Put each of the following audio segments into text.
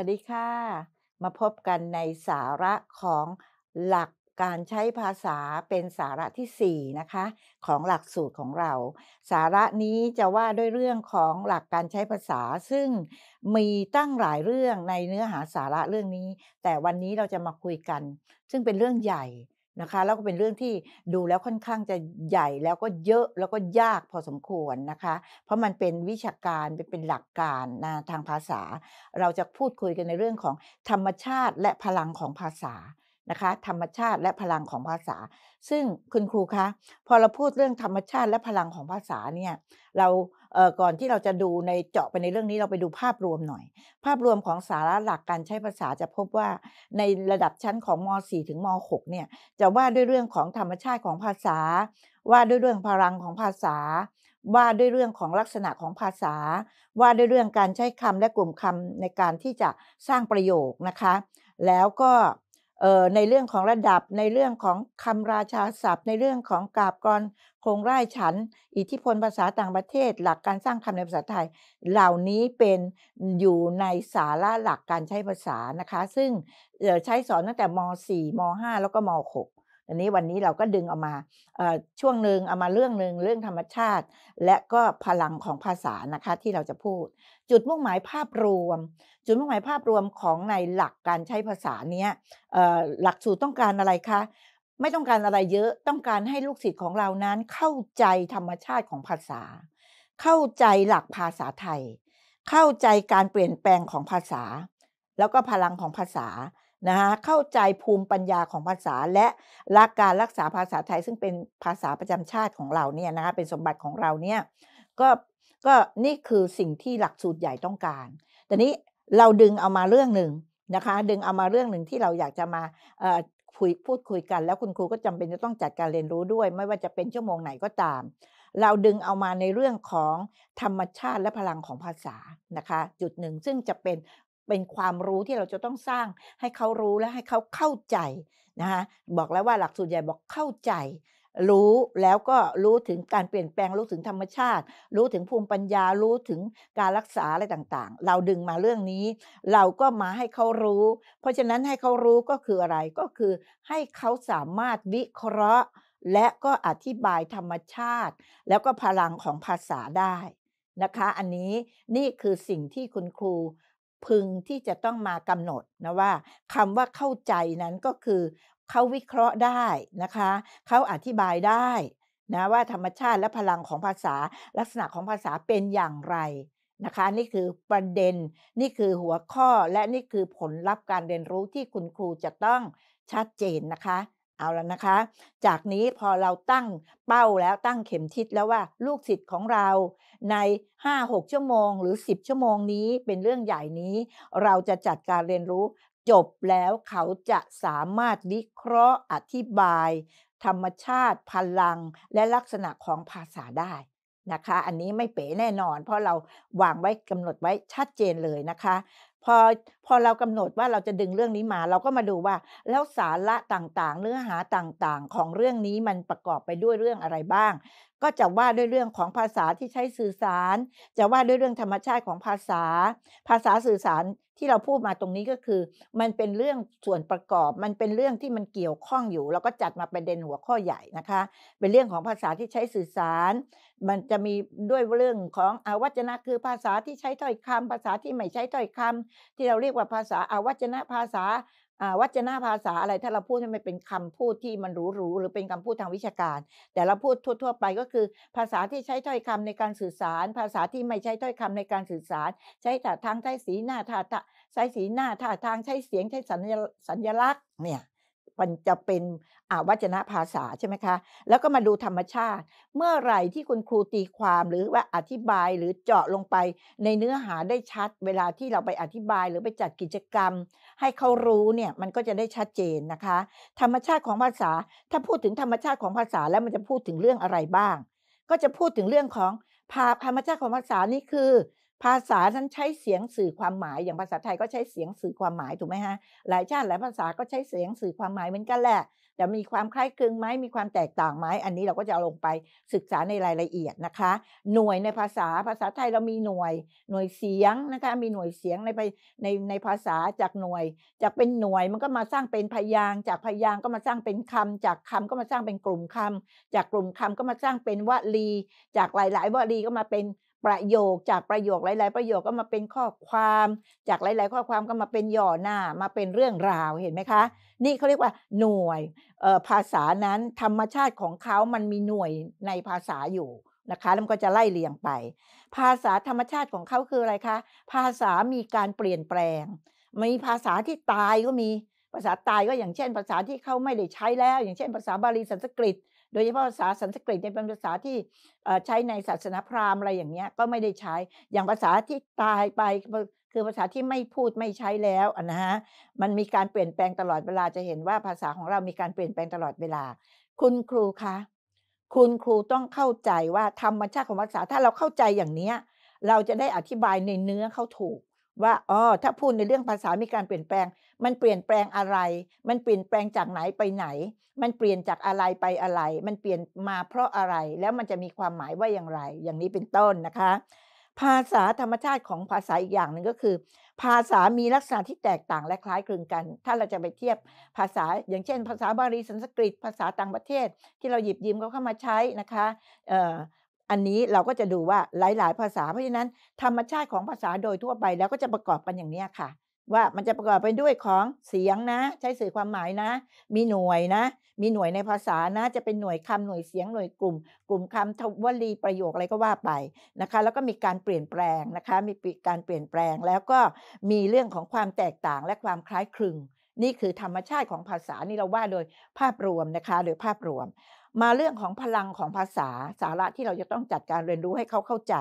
วัสดีค่ะ มาพบกันในสาระของหลักการใช้ภาษาเป็นสาระที่4นะคะของหลักสูตรของเรา สาระนี้จะว่าด้วยเรื่องของหลักการใช้ภาษา ซึ่งมีตั้งหลายเรื่องในเนื้อหาสาระเรื่องนี้ แต่วันนี้เราจะมาคุยกัน ซึ่งเป็นเรื่องใหญ่นะคะแล้วก็เป็นเรื่องที่ดูแล้วค่อนข้างจะใหญ่แล้วก็เยอะแล้วก็ยากพอสมควรนะคะ เพราะมันเป็นวิชาการเป็นหลักการนะทางภาษา เราจะพูดคุยกันในเรื่องของธรรมชาติและพลังของภาษานะคะ ธรรมชาติและพลังของภาษา ซึ่งคุณครูคะพอเราพูดเรื่องธรรมชาติและพลังของภาษาเนี่ยเราก่อนที่เราจะดูในเจาะไปในเรื่องนี้เราไปดูภาพรวมหน่อย ภาพรวมของสาระหลักการใช้ภาษาจะพบว่าในระดับชั้นของม .4 ถึงม .6 เนี่ย จะว่าด้วยเรื่องของธรรมชาติของภาษา ว่าด้วยเรื่องพลังของภาษา ว่าด้วยเรื่องของลักษณะของภาษา ว่าด้วยเรื่องการใช้คำและกลุ่มคำในการที่จะสร้างประโยคนะคะ แล้วก็ในเรื่องของระดับในเรื่องของคำราชาศัพท์ ในเรื่องของกาบกรโครงไร่ฉันอิทธิพลภาษาต่างประเทศหลักการสร้างคำในภาษาไทย เหล่านี้เป็นอยู่ในสาระหลักการใช้ภาษานะคะซึ่งใช้สอนตั้งแต่ม .4 ม .5 แล้วก็ม .6 อันนี้วันนี้เราก็ดึงออกมาช่วงหนึ่งเอามาเรื่องหนึ่งเรื่องธรรมชาติ และก็พลังของภาษานะคะที่เราจะพูด จุดมุ่งหมายภาพรวม จุดมุ่งหมายภาพรวมของในหลักการใช้ภาษาเนี้ยหลักสูตรต้องการอะไรคะ ไม่ต้องการอะไรเยอะต้องการให้ลูกศิษย์ของเรานั้น เข้าใจธรรมชาติของภาษา เข้าใจหลักภาษาไทย เข้าใจการเปลี่ยนแปลงของภาษา แล้วก็พลังของภาษานะคะเข้าใจภูมิปัญญาของภาษาและรักการรักษาภาษาไทยซึ่งเป็นภาษาประจำชาติของเราเนี่ยนะคะเป็นสมบัติของเราเนี่ยก็ก็นี่คือสิ่งที่หลักสูตรใหญ่ต้องการแต่นี้เราดึงเอามาเรื่องหนึ่งนะคะดึงเอามาเรื่องหนึ่งที่เราอยากจะมาคุยพูดคุยกัน แล้วคุณครูก็จำเป็นจะต้องจัดการเรียนรู้ด้วย ไม่ว่าจะเป็นชั่วโมงไหนก็ตาม เราดึงเอามาในเรื่องของธรรมชาติและพลังของภาษานะคะจุดหนึ่งซึ่งจะเป็นเป็นความรู้ที่เราจะต้องสร้างให้เขารู้และให้เขาเข้าใจ นะคะบอกแล้วว่าหลักสูตรใหญ่บอกเข้าใจ รู้แล้วก็รู้ถึงการเปลี่ยนแปลงรู้ถึงธรรมชาติ รู้ถึงภูมิปัญญารู้ถึงการรักษาอะไรต่าง ๆ เราดึงมาเรื่องนี้ เราก็มาให้เขารู้ เพราะฉะนั้นให้เขารู้ก็คืออะไรก็คือให้เขาสามารถวิเคราะห์และก็อธิบายธรรมชาติ แล้วก็พลังของภาษาได้นะคะ อันนี้นี่คือสิ่งที่คุณครูพึงที่จะต้องมากำหนดนะว่าคำว่าเข้าใจนั้นก็คือเขาวิเคราะห์ได้นะคะเขาอธิบายได้ นะว่าธรรมชาติและพลังของภาษา ลักษณะของภาษาเป็นอย่างไรนะคะ นี่คือประเด็น นี่คือหัวข้อ และนี่คือผลลัพธ์การเรียนรู้ที่คุณครูจะต้องชัดเจนนะคะเอาแล้วนะคะ จากนี้พอเราตั้งเป้าแล้วตั้งเข็มทิศแล้วว่าลูกศิษย์ของเราใน 5-6 ชั่วโมงหรือ 10 ชั่วโมงนี้เป็นเรื่องใหญ่นี้ เราจะจัดการเรียนรู้จบแล้วเขาจะสามารถวิเคราะห์อธิบายธรรมชาติ พลังและลักษณะของภาษาได้นะคะ อันนี้ไม่เป๋แน่นอนเพราะเราวางไว้กำหนดไว้ชัดเจนเลยนะคะพอพอเรากำหนดว่าเราจะดึงเรื่องนี้มา เราก็มาดูว่าแล้วสาระต่างๆ เนื้อหาต่างๆ ของเรื่องนี้มันประกอบไปด้วยเรื่องอะไรบ้าง ก็จะว่าด้วยเรื่องของภาษาที่ใช้สื่อสาร จะว่าด้วยเรื่องธรรมชาติของภาษา ภาษาสื่อสารที่เราพูดมาตรงนี้ก็คือ มันเป็นเรื่องส่วนประกอบ มันเป็นเรื่องที่มันเกี่ยวข้องอยู่เราก็จัดมาเป็นเด็นหัวข้อใหญ่นะคะเป็นเรื่องของภาษาที่ใช้สื่อสาร มันจะมีด้วยเรื่องของอาวัจนะ คือภาษาที่ใช้ถ้อยคำ ภาษาที่ไม่ใช้ถ้อยคำ ที่เราเรียกว่าภาษาอาวัจนะภาษาวัจนาภาษาอะไรถ้าเราพูดมันเป็นคำพูดที่มันหรูหรูหรือเป็นคำพูดทางวิชาการ แต่เราพูดทั่วๆไปก็คือ ภาษาที่ใช้ถ้อยคำในการสื่อสาร ภาษาที่ไม่ใช้ถ้อยคำในการสื่อสาร ใช้ท่าทางใช้สีหน้าท่าใช้สีหน้าท่าทางใช้เสียงใช้สัญลักษณ์เนี่ยมันจะเป็นอาวัจนะภาษาใช่ไหมคะแล้วก็มาดูธรรมชาติ เมื่อไหร่ที่คุณครูตีความหรือว่าอธิบายหรือเจาะลงไปในเนื้อหาได้ชัดเวลาที่เราไปอธิบายหรือไปจัดกิจกรรม ให้เขารู้เนี่ยมันก็จะได้ชัดเจนนะคะ ธรรมชาติของภาษาถ้าพูดถึงธรรมชาติของภาษาแล้วมันจะพูดถึงเรื่องอะไรบ้าง ก็จะพูดถึงเรื่องของภาธรรมชาติของภาษานี่คือภาษาทั้นใช้เสียงสื่อความหมาย อย่างภาษาไทยก็ใช้เสียงสื่อความหมายถูกไหมฮะหลายชาติหลายภาษาก็ใช้เสียงสื่อความหมายเหมือนกันแหละ แต่มีความคล้ายคลึงไหมมีความแตกต่างไหมอันนี้เราก็จะเอาลงไปศึกษาในรายละเอียดนะคะ หน่วยในภาษาภาษาไทยเรามีหน่วยหน่วยเสียงนะคะ มีหน่วยเสียง ในในในภาษาจากหน่วยจากเป็นหน่วยมันก็มาสร้างเป็นพยางจากพยางก็มาสร้างเป็นคำ จากคำก็มาสร้างเป็นกลุ่มคำ จากกลุ่มคำก็มาสร้างเป็นวลีจากหลาย ๆวลีก็มาเป็นประโยคจากประโยคหลาย ๆประโยคก็มาเป็นข้อความ จากหลาย ๆ ข้อความก็มาเป็นย่อหน้ามาเป็นเรื่องราวเห็นไหมคะ นี่เขาเรียกว่าหน่วยภาษานั้นธรรมชาติของเขามันมีหน่วยในภาษาอยู่นะคะแล้วมันก็จะไล่เรียงไป ภาษาธรรมชาติของเขาคืออะไรคะภาษามีการเปลี่ยนแปลงมีภาษาที่ตายก็มีภาษาตายก็อย่างเช่นภาษาที่เขาไม่ได้ใช้ แล้ว อย่างเช่นภาษาบาลีสันสกฤต โดยเฉพาะภาษาสันสกฤตเป็นภาษาที่ใช้ในศาสนาพราหมณ์อะไรอย่างเงี้ยก็ไม่ได้ใช้ อย่างภาษาที่ตายไปคือภาษาที่ไม่พูดไม่ใช้แล้วนะฮะมันมีการเปลี่ยนแปลงตลอดเวลาจะเห็นว่าภาษาของเรามีการเปลี่ยนแปลงตลอดเวลา คุณครูคะ คุณครูต้องเข้าใจว่าธรรมชาติของภาษาถ้าเราเข้าใจอย่างเนี้ยเราจะได้อธิบายในเนื้อเข้าถูกว่าอ๋อถ้าพูดในเรื่องภาษามีการเปลี่ยนแปลง มันเปลี่ยนแปลงอะไร มันเปลี่ยนแปลงจากไหนไปไหน มันเปลี่ยนจากอะไรไปอะไร มันเปลี่ยนมาเพราะอะไร แล้วมันจะมีความหมายว่าอย่างไร อย่างนี้เป็นต้นนะคะ ภาษาธรรมชาติของภาษาอีกอย่างหนึ่งก็คือ ภาษามีลักษณะที่แตกต่างและคล้ายคลึงกัน ถ้าเราจะไปเทียบภาษาอย่างเช่น ภาษาบาลีสันสกฤต ภาษาต่างประเทศที่เราหยิบยืมเขาเข้ามาใช้นะคะอันนี้เราก็จะดูว่าหลาย ๆ ภาษาเพราะฉะนั้นธรรมชาติของภาษาโดยทั่วไปแล้วก็จะประกอบกันอย่างนี้ค่ะ ว่ามันจะประกอบไปด้วยของเสียงนะ ใช้สื่อความหมายนะ มีหน่วยนะ มีหน่วยในภาษานะ จะเป็นหน่วยคำหน่วยเสียงหน่วยกลุ่ม กลุ่มคำทวลีประโยคอะไรก็ว่าไปนะคะ แล้วก็มีการเปลี่ยนแปลงนะคะมีการเปลี่ยนแปลง แล้วก็มีเรื่องของความแตกต่างและความคล้ายคลึง นี่คือธรรมชาติของภาษานี่เราว่าโดยภาพรวมนะคะโดยภาพรวมมาเรื่องของพลังของภาษาสาระที่เราจะต้องจัดการเรียนรู้ให้เขาเข้าใจ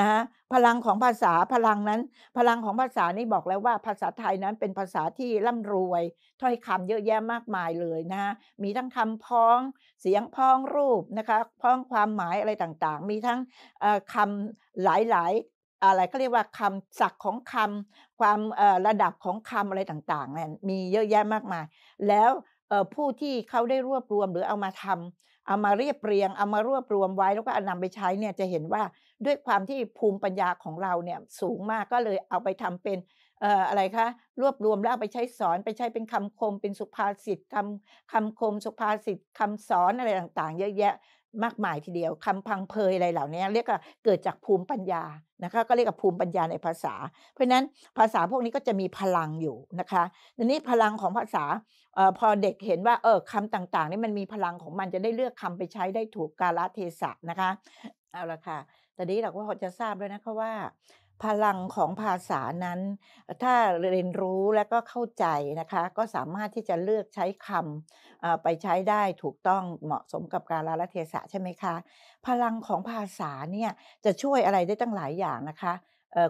นะพลังของภาษาพลังนั้น พลังของภาษานี่บอกแล้วว่า ภาษาไทยนั้นเป็นภาษาที่ร่ำรวยถ้อยคำเยอะแยะมากมายเลยนะ มีทั้งคำพ้องเสียงพ้องรูปนะคะพ้องความหมายอะไรต่างๆ มีทั้งคำหลายๆ อะไรก็เรียกว่าคำศักของคำความระดับของคำอะไรต่างๆนี่ยมีเยอะแยะมากมาย แล้วผู้ที่เขาได้รวบรวมหรือเอามาทำเอามาเรียบเรียงเอามารวบรวมไว้แล้วก็นำไปใช้เนี่ย จะเห็นว่าด้วยความที่ภูมิปัญญาของเราเนี่ย สูงมากก็เลยเอาไปทำเป็นอะไรคะรวบรวมแล้วไปใช้สอนไปใช้เป็นคำคมเป็นสุภาษิตคำคำคมสุภาษิตคำสอนอะไรต่างๆ เยอะแยะมากมายทีเดียว คำพังเพยอะไรเหล่านี้เรียกว่าเกิดจากภูมิปัญญานะคะก็เรียกว่าภูมิปัญญาในภาษา เพราะฉะนั้นภาษาพวกนี้ก็จะมีพลังอยู่นะคะทีนี้พลังของภาษาออพอเด็กเห็นว่า เออคำต่างๆนี่มันมีพลังของมันจะได้เลือกคำไปใช้ได้ถูกกาลเทศะนะคะเอาละค่ะตอนนี้เราก็จะทราบแล้วนะคะว่าพลังของภาษานั้น ถ้าเรียนรู้และก็เข้าใจนะคะก็สามารถที่จะเลือกใช้คำไปใช้ได้ถูกต้องเหมาะสมกับกาลละเทศะใช่ไหมคะพลังของภาษาเนี่ยจะช่วยอะไรได้ตั้งหลายอย่างนะคะ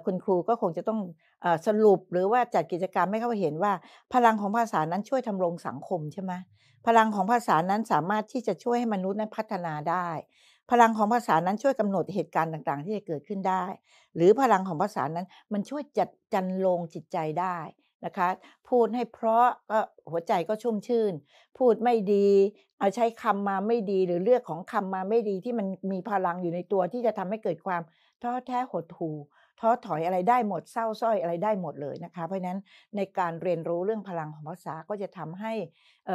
คุณครูก็คงจะต้องสรุปหรือว่าจัดกิจกรรมให้เขาเห็นว่า พลังของภาษานั้นช่วยทำรงสังคมใช่ไหมพลังของภาษานั้นสามารถที่จะช่วยให้มนุษย์นั้นพัฒนาได้พลังของภาษานั้นช่วยกำหนดเหตุการณ์ต่างๆ ที่จะเกิดขึ้นได้ หรือพลังของภาษานั้นมันช่วยจัดจันลงจิตใจได้นะคะ พูดให้เพราะก็หัวใจก็ชุ่มชื่น พูดไม่ดี เอาใช้คำมาไม่ดีหรือเลือกของคำมาไม่ดีที่มันมีพลังอยู่ในตัวที่จะทำให้เกิดความท้อแท้หดหู่ท้อถอยอะไรได้หมดเศร้าส้อย อะไรได้หมดเลยนะคะ เพราะฉะนั้นในการเรียนรู้เรื่องพลังของภาษาก็จะทำให้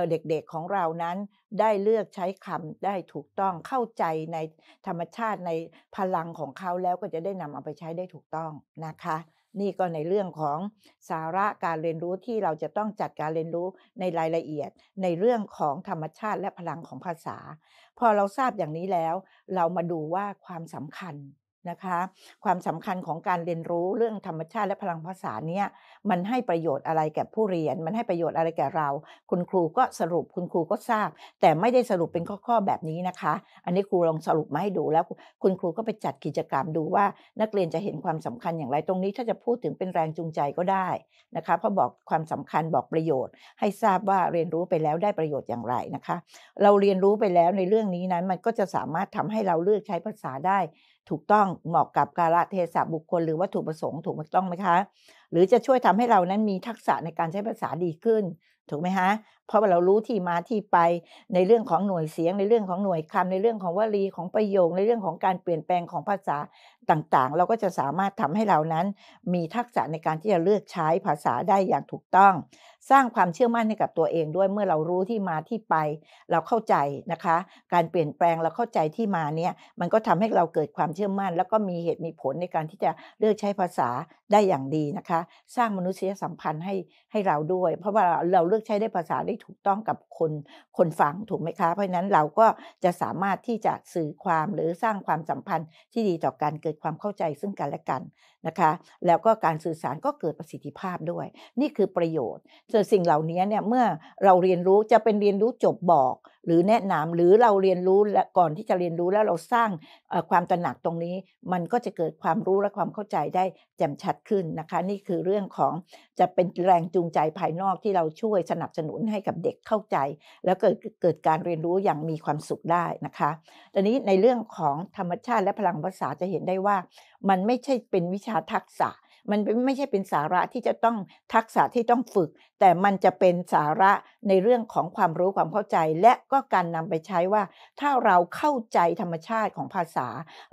เด็กๆของเรานั้น ได้เลือกใช้คำได้ถูกต้องเข้าใจในธรรมชาติในพลังของเขาแล้วก็จะได้นำเอาไปใช้ได้ถูกต้องนะคะ นี่ก็ในเรื่องของสาระการเรียนรู้ที่เราจะต้องจัดการเรียนรู้ในรายละเอียดในเรื่องของธรรมชาติและพลังของภาษา พอเราทราบอย่างนี้แล้ว เรามาดูว่าความสำคัญนะคะความสำคัญของการเรียนรู้เรื่องธรรมชาติและพลังภาษาเนี่ยมันให้ประโยชน์อะไรแก่ผู้เรียน มันให้ประโยชน์อะไรแก่เรา คุณครูก็สรุปคุณครูก็ทราบ แต่ไม่ได้สรุปเป็นข้อๆแบบนี้นะคะ อันนี้ครูลองสรุปมาให้ดูแล้ว คุณครูก็ไปจัดกิจกรรมดูว่านักเรียนจะเห็นความสำคัญอย่างไรตรงนี้ ถ้าจะพูดถึงเป็นแรงจูงใจก็ได้นะคะเพราะบอกความสำคัญบอกประโยชน์ ให้ทราบว่าเรียนรู้ไปแล้วได้ประโยชน์อย่างไรนะคะ เราเรียนรู้ไปแล้วในเรื่องนี้นั้นมันก็จะสามารถทำให้เราเลือกใช้ภาษาได้ถูกต้องเหมาะกับกาลเทศะบุคคลหรือวัตถุประสงค์ถูกต้องไหมคะ หรือจะช่วยทำให้เรานั้นมีทักษะในการใช้ภาษาดีขึ้น ถูกไหมฮะเพราะว่าเรารู้ที่มาที่ไปในเรื่องของหน่วยเสียงในเรื่องของหน่วยคำในเรื่องของวลีของประโยค ในเรื่องของการเปลี่ยนแปลงของภาษาต่างๆ เราก็จะสามารถทำให้เรานั้น มีทักษะในการที่จะเลือกใช้ภาษาได้อย่างถูกต้องสร้างความเชื่อมั่นให้กับตัวเองด้วยเมื่อเรารู้ที่มาที่ไปเราเข้าใจนะคะ การเปลี่ยนแปลงเราเข้าใจที่มาเนี่ยมันก็ทำให้เราเกิดความเชื่อมั่น แล้วก็มีเหตุมีผลในการที่จะเลือกใช้ภาษาได้อย่างดีนะคะสร้างมนุษยสัมพันธ์ให้ให้เราด้วย เพราะว่าเราเลือกใช้ได้ภาษาได้ถูกต้องกับคนคนฟังถูกไหมคะเพราะนั้นเราก็จะสามารถที่จะสื่อความหรือสร้างความสัมพันธ์ที่ดีต่อการเกิดความเข้าใจซึ่งกันและกันนะคะ แล้วก็การสื่อสารก็เกิดประสิทธิภาพด้วยนี่คือประโยชน์แต่สิ่งเหล่านี้เนี่ยเมื่อเราเรียนรู้จะเป็นเรียนรู้จบบอก หรือแนะนำหรือเราเรียนรู้และก่อนที่จะเรียนรู้แล้วเราสร้างความตระหนักตรงนี้ มันก็จะเกิดความรู้และความเข้าใจได้แจ่มชัดขึ้นนะคะ นี่คือเรื่องของจะเป็นแรงจูงใจภายนอกที่เราช่วยสนับสนุนให้กับเด็กเข้าใจ แล้วเกิดเกิดการเรียนรู้อย่างมีความสุขได้นะคะตอนนี้ในเรื่องของธรรมชาติ และพลังภาษาจะเห็นได้ว่า มันไม่ใช่เป็นวิชาทักษะมันไม่ใช่เป็นสาระที่จะต้องทักษะที่ต้องฝึก แต่มันจะเป็นสาระในเรื่องของความรู้ความเข้าใจ และก็การนำไปใช้ว่าถ้าเราเข้าใจธรรมชาติของภาษา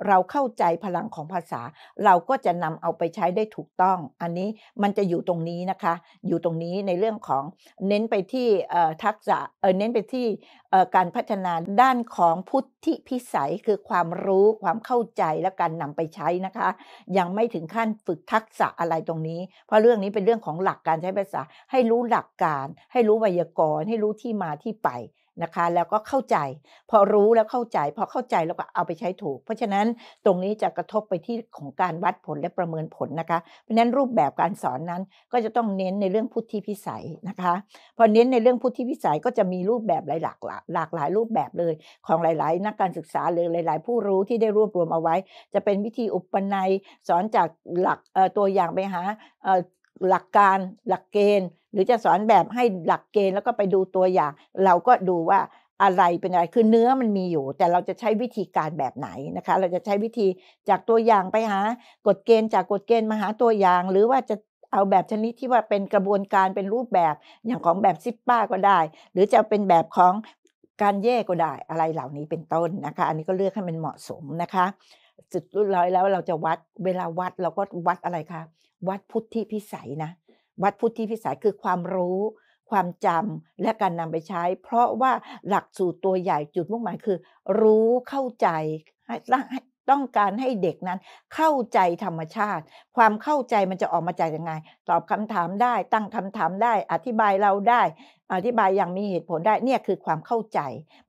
เราเข้าใจพลังของภาษา เราก็จะนำเอาไปใช้ได้ถูกต้อง อันนี้มันจะอยู่ตรงนี้นะคะอยู่ตรงนี้ในเรื่องของเน้นไปที่ทักษะเน้นไปที่การพัฒนาด้านของพุทธิพิสัยคือความรู้ความเข้าใจและการนำไปใช้นะคะ ยังไม่ถึงขั้นฝึกทักษะะอะไรตรงนี้ เพราะเรื่องนี้เป็นเรื่องของหลักการใช้ภาษา ให้รู้หลักการ ให้รู้ไวยากรณ์ ให้รู้ที่มาที่ไปนะคะแล้วก็เข้าใจพอรู้แล้วเข้าใจ พอเข้าใจแล้วก็เอาไปใช้ถูก เพราะฉะนั้นตรงนี้จะกระทบไปที่ของการวัดผลและประเมินผลนะคะเพราะนั้นรูปแบบการสอนนั้นก็จะต้องเน้นในเรื่องพุทธิพิสัยนะคะพอเน้นในเรื่องพุทธิพิสัยก็จะมีรูปแบบหลายหลากหลากหลายรูปแบบเลย ของหลายๆนักการศึกษาหรือหลายๆผู้รู้ที่ได้รวบรวมเอาไว้ จะเป็นวิธีอุปนัยสอนจากหลักตัวอย่างไปหาหลักการหลักเกณฑ์หรือจะสอนแบบให้หลักเกณฑ์แล้วก็ไปดูตัวอย่าง เราก็ดูว่าอะไรเป็นอะไร คือเนื้อมันมีอยู่ แต่เราจะใช้วิธีการแบบไหนนะคะ เราจะใช้วิธีจากตัวอย่างไปหา กฎเกณฑ์จากกฎเกณฑ์มาหาตัวอย่าง หรือว่าจะเอาแบบชนิดที่ว่าเป็นกระบวนการเป็นรูปแบบอย่างของแบบซิปป้า ก็ได้ หรือจะเป็นแบบของการแยกก็ได้อะไรเหล่านี้เป็นต้นนะคะ อันนี้ก็เลือกให้มันเหมาะสมนะคะ สุดรุร้อยแล้วเราจะวัดเวลาวัดเราก็วัดอะไรคะวัดพุทธิพิสัยนะวัดพุทธิพิสัยคือความรู้ ความจำและการนำไปใช้ เพราะว่าหลักสูตรตัวใหญ่จุดมุ่งหมายคือ รู้เข้าใจต้องการให้เด็กนั้นเข้าใจธรรมชาติ ความเข้าใจมันจะออกมาจากยังไงตอบคำถามได้ตั้งคำถามได้ อธิบายเราได้ อธิบายอย่างมีเหตุผลได้เนี่ยคือความเข้าใจ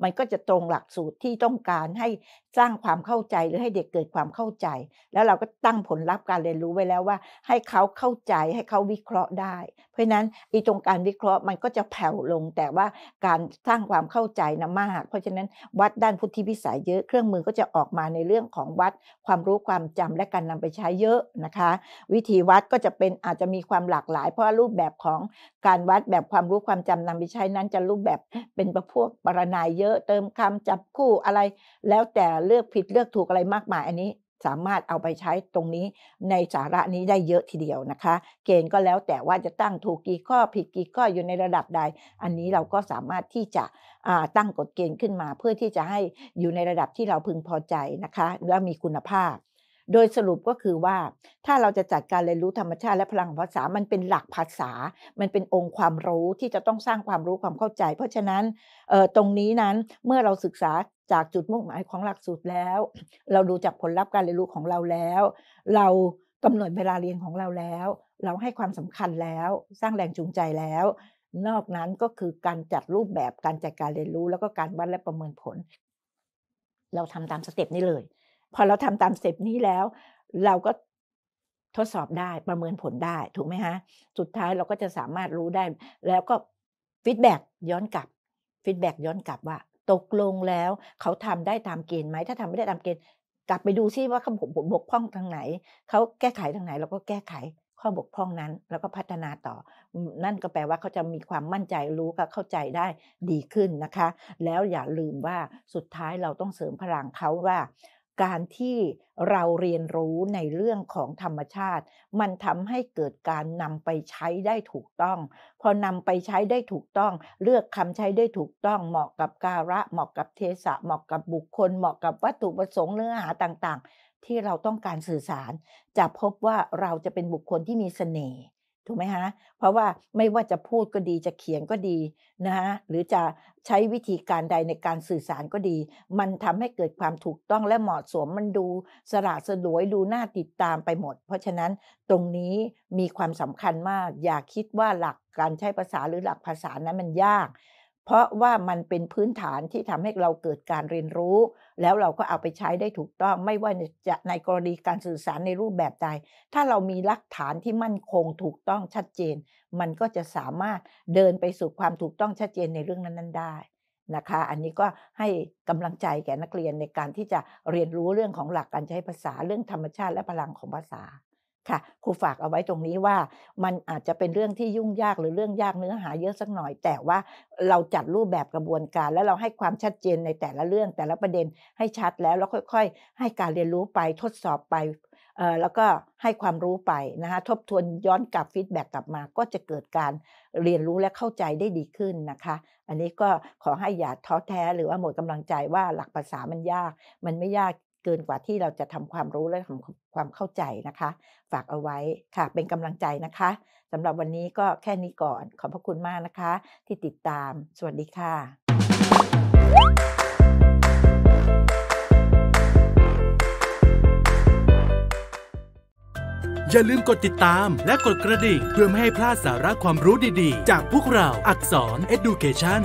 มันก็จะตรงหลักสูตรที่ต้องการให้สร้างความเข้าใจหรือให้เด็กเกิดความเข้าใจ แล้วเราก็ตั้งผลลัพธ์การเรียนรู้ไว้แล้วว่า ให้เขาเข้าใจให้เขาวิเคราะห์ได้ เพราะนั้นอีตรงการวิเคราะห์มันก็จะแผ่วลงแต่ว่าการสร้างความเข้าใจนะมากเพราะฉะนั้น วัดด้านพุทธิวิสัยเยอะเครื่องมือก็จะออกมาในเรื่องของวัดความรู้ความจำและการนำไปใช้เยอะนะคะ วิธีวัดก็จะเป็นอาจจะมีความหลากหลายเพราะรูปแบบของการวัดแบบความรู้ความจำนำไปใช้นั้นจะรูปแบบเป็นประพวกปรนายเยอะเติมคำจับคู่อะไร แล้วแต่เลือกผิดเลือกถูกอะไรมากมายอันนี้สามารถเอาไปใช้ตรงนี้ในสาระนี้ได้เยอะทีเดียวนะคะ เกณฑ์ก็แล้วแต่ว่าจะตั้งถูกกี่ข้อผิดกี่ข้ออยู่ในระดับใด อันนี้เราก็สามารถที่จะตั้งกฎเกณฑ์ขึ้นมา เพื่อที่จะให้อยู่ในระดับที่เราพึงพอใจนะคะและมีคุณภาพโดยสรุปก็คือว่าถ้าเราจะจัดการเรียนรู้ธรรมชาติและพลังภาษา มันเป็นหลักภาษา มันเป็นองค์ความรู้ที่จะต้องสร้างความรู้ความเข้าใจ เพราะฉะนั้นตรงนี้นั้นเมื่อเราศึกษาจากจุดมุ่งหมายของหลักสูตรแล้ว เราดูจากผลลัพธ์การเรียนรู้ของเราแล้ว เรากำหนดเวลาเรียนของเราแล้ว เราให้ความสำคัญแล้วสร้างแรงจูงใจแล้ว นอกนั้นก็คือการจัดรูปแบบ การจัดการเรียนรู้แล้วก็การวัดและประเมินผล เราทำตามสเต็ปนี้เลยพอเราทำตามสเต็ปนี้แล้วเราก็ทดสอบได้ประเมินผลได้ ถูกไหมฮะสุดท้ายเราก็จะสามารถรู้ได้ แล้วก็ฟีดแบ็กย้อนกลับฟีดแบ็กย้อนกลับว่า ตกลงแล้วเขาทำได้ตามเกณฑ์ไหมถ้าทำไม่ได้ตามเกณฑ์กลับไปดูซิว่าเขาบกบกพร่องทางไหน เขาแก้ไขทางไหนเราก็แก้ไขข้อบกพร่องนั้น แล้วก็พัฒนาต่อ นั่นก็แปลว่าเขาจะมีความมั่นใจรู้กับเข้าใจได้ดีขึ้นนะคะ แล้วอย่าลืมว่าสุดท้ายเราต้องเสริมพลังเขาว่าการที่เราเรียนรู้ในเรื่องของธรรมชาติ มันทำให้เกิดการนำไปใช้ได้ถูกต้อง พอนำไปใช้ได้ถูกต้อง เลือกคำใช้ได้ถูกต้อง เหมาะกับการะเหมาะกับเทศะเหมาะกับบุคคล เหมาะกับวัตถุประสงค์เนื้อหาต่างๆ ที่เราต้องการสื่อสาร จะพบว่าเราจะเป็นบุคคลที่มีเสน่ห์ถูกไหมฮะเพราะว่าไม่ว่าจะพูดก็ดีจะเขียนก็ดีนะฮะหรือจะใช้วิธีการใดในการสื่อสารก็ดี มันทำให้เกิดความถูกต้องและเหมาะสม มันดูสละสลวย ดูน่าติดตามไปหมด เพราะฉะนั้นตรงนี้มีความสำคัญมาก อย่าคิดว่าหลักการใช้ภาษาหรือหลักภาษานั้นมันยากเพราะว่ามันเป็นพื้นฐานที่ทำให้เราเกิดการเรียนรู้ แล้วเราก็เอาไปใช้ได้ถูกต้องไม่ว่าจะในกรณีการสื่อสารในรูปแบบใดถ้าเรามีหลักฐานที่มั่นคงถูกต้องชัดเจน มันก็จะสามารถเดินไปสู่ความถูกต้องชัดเจนในเรื่องนั้น ๆได้นะคะ อันนี้ก็ให้กำลังใจแก่นักเรียนในการที่จะเรียนรู้เรื่องของหลักการใช้ภาษาเรื่องธรรมชาติและพลังของภาษาค่ะครูฝากเอาไว้ตรงนี้ว่ามันอาจจะเป็นเรื่องที่ยุ่งยากหรือเรื่องยากเนื้อหาเยอะสักหน่อย แต่ว่าเราจัดรูปแบบกระบวนการ แล้วเราให้ความชัดเจนในแต่ละเรื่องแต่ละประเด็นให้ชัดแล้วแล้วค่อยๆ ให้การเรียนรู้ไปทดสอบไปแล้วก็ให้ความรู้ไปนะคะทบทวนย้อนกลับฟีดแบ็กกลับมาก็จะเกิดการเรียนรู้และเข้าใจได้ดีขึ้นนะคะ อันนี้ก็ขอให้อย่าท้อแท้ หรือว่าหมดกำลังใจว่าหลักภาษามันยาก มันไม่ยากเกินกว่าที่เราจะทำความรู้ และทำความเข้าใจนะคะ ฝากเอาไว้ค่ะเป็นกำลังใจนะคะสำหรับวันนี้ก็แค่นี้ก่อนขอบพระคุณมากนะคะ ที่ติดตาม สวัสดีค่ะ อย่าลืมกดติดตามและกดกระดิ่งเพื่อไม่ให้พลาดสาระความรู้ดีๆ จากพวกเราอักษร Education